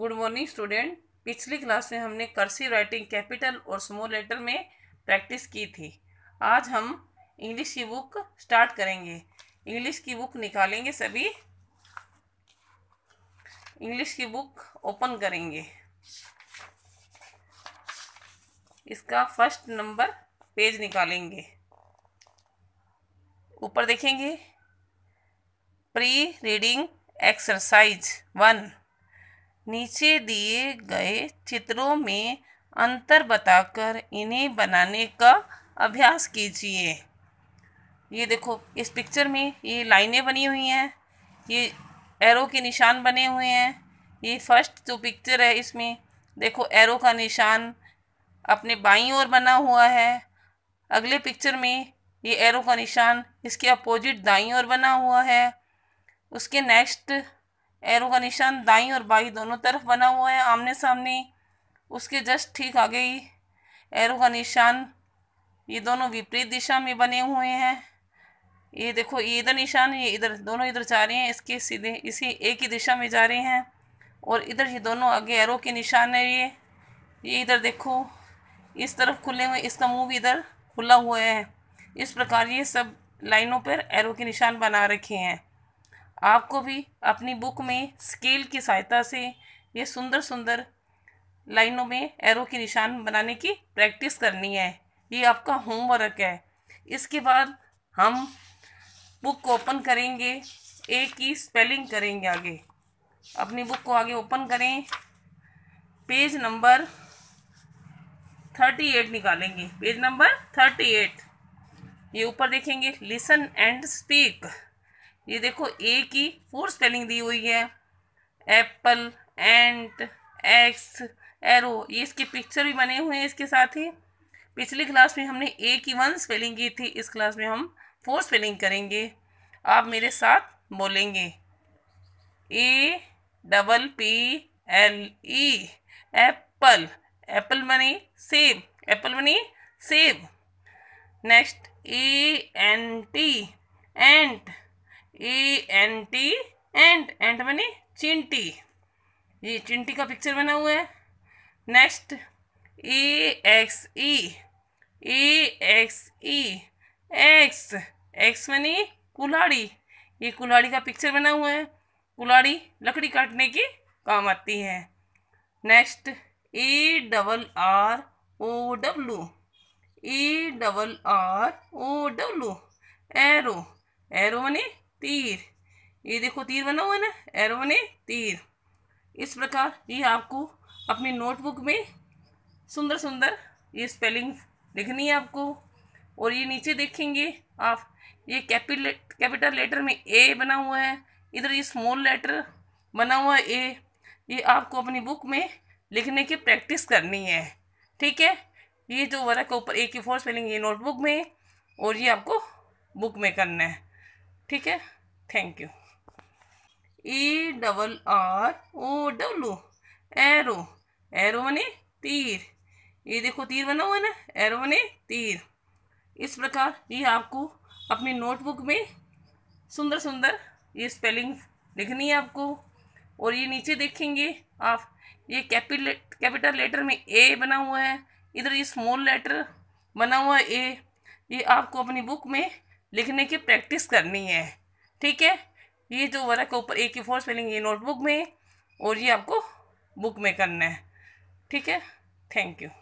good morning student पिछली class में हमने कर्सी राइटिंग कैपिटल और स्मॉल लेटर में प्रैक्टिस की थी आज हम इंग्लिश की बुक स्टार्ट करेंगे इंग्लिश की बुक निकालेंगे सभी इंग्लिश की बुक ओपन करेंगे इसका फर्स्ट नंबर पेज निकालेंगे ऊपर देखेंगे प्री रीडिंग एक्सरसाइज वन नीचे दिए गए चित्रों में अंतर बताकर इन्हें बनाने का अभ्यास कीजिए ये देखो इस पिक्चर में ये लाइनें बनी हुई हैं ये एरो के निशान बने हुए हैं ये फर्स्ट जो पिक्चर है इसमें देखो एरो का निशान अपने बाईं ओर बना हुआ है अगले पिक्चर में ये एरो का निशान इसके अपोजिट दाईं ओर बना हुआ है उसके नेक्स्ट एरो का निशान दाई और बाई दोनों तरफ बना हुआ है आमने सामने उसके जस्ट ठीक आगे ही एरो का निशान ये दोनों विपरीत दिशा में बने हुए हैं ये देखो ये इधर निशान ये इधर दोनों इधर जा रहे हैं इसके सीधे इसी एक ही दिशा में जा रहे हैं और इधर ये दोनों आगे एरो के निशान है ये ये इधर देखो इस तरफ खुले हुए इसका मुंह भी इधर खुला हुआ है इस प्रकार ये सब लाइनों पर एरो के निशान बना रखे हैं आपको भी अपनी बुक में स्केल की सहायता से ये सुंदर सुंदर लाइनों में एरो के निशान बनाने की प्रैक्टिस करनी है ये आपका होमवर्क है इसके बाद हम बुक को ओपन करेंगे ए की स्पेलिंग करेंगे आगे अपनी बुक को आगे ओपन करें पेज नंबर थर्टी एट निकालेंगे पेज नंबर थर्टी एट ये ऊपर देखेंगे लिसन एंड स्पीक ये देखो ए की फोर स्पेलिंग दी हुई है एप्पल एंट एक्स एरो ये इसके पिक्चर भी बने हुए हैं इसके साथ ही पिछली क्लास में हमने ए की वन स्पेलिंग की थी इस क्लास में हम फोर स्पेलिंग करेंगे आप मेरे साथ बोलेंगे A double P L E apple apple मनी सेब एप्पल मनी सेब next A N T ant E N T ant ant मनी चिंटी ये चिंटी का पिक्चर बना हुआ है next E X E E X E axe axe मनी कुल्हाड़ी ये कुल्हाड़ी का पिक्चर बना हुआ है कुल्हाड़ी लकड़ी काटने की काम आती है next E double R O W E double R O W arrow arrow मनी तीर ये देखो तीर बना हुआ है ना एरो बने तीर इस प्रकार ये आपको अपनी नोटबुक में सुंदर सुंदर ये स्पेलिंग लिखनी है आपको और ये नीचे देखेंगे आप ये कैपिटल कैपिटल लेटर में ए बना हुआ है इधर ये स्मॉल लेटर बना हुआ है ए ये आपको अपनी बुक में लिखने की प्रैक्टिस करनी है ठीक है ये जो वर्क ऊपर ए की फोर स्पेलिंग ये नोटबुक में और ये आपको बुक में करना है ठीक है thank you E double R O W arrow arrow बने तीर ये देखो तीर बना हुआ है ना एरो बने तीर इस प्रकार ये आपको अपनी नोटबुक में सुंदर सुंदर ये स्पेलिंग लिखनी है आपको और ये नीचे देखेंगे आप ये कैपिटल कैपिटल लेटर में ए बना हुआ है इधर ये स्मॉल लेटर बना हुआ है ए ये आपको अपनी बुक में लिखने की प्रैक्टिस करनी है ठीक है ये जो वर्क के ऊपर एक ही फोर स्पेलिंग ये नोटबुक में और ये आपको बुक में करना है ठीक है थैंक यू